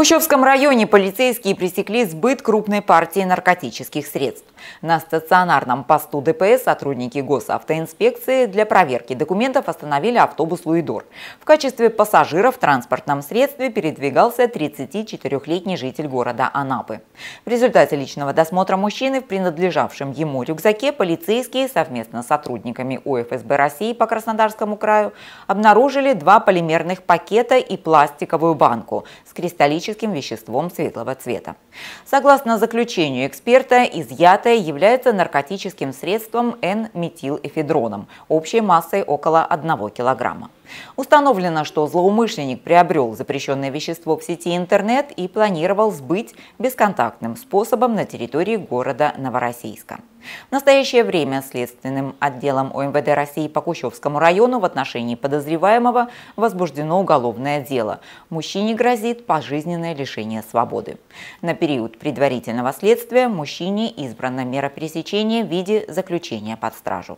Кущевском районе полицейские пресекли сбыт крупной партии наркотических средств. На стационарном посту ДПС сотрудники госавтоинспекции для проверки документов остановили автобус «Луидор». В качестве пассажира в транспортном средстве передвигался 34-летний житель города Анапы. В результате личного досмотра мужчины в принадлежавшем ему рюкзаке полицейские совместно с сотрудниками УФСБ России по Краснодарскому краю обнаружили два полимерных пакета и пластиковую банку с кристаллическим химическим веществом светлого цвета. Согласно заключению эксперта, изъятое является наркотическим средством N-метилэфедроном общей массой около 1 килограмма. Установлено, что злоумышленник приобрел запрещенное вещество в сети интернет и планировал сбыть бесконтактным способом на территории города Новороссийска. В настоящее время следственным отделом ОМВД России по Кущевскому району в отношении подозреваемого возбуждено уголовное дело. Мужчине грозит пожизненное лишение свободы. На период предварительного следствия мужчине избрана мера пресечения в виде заключения под стражу.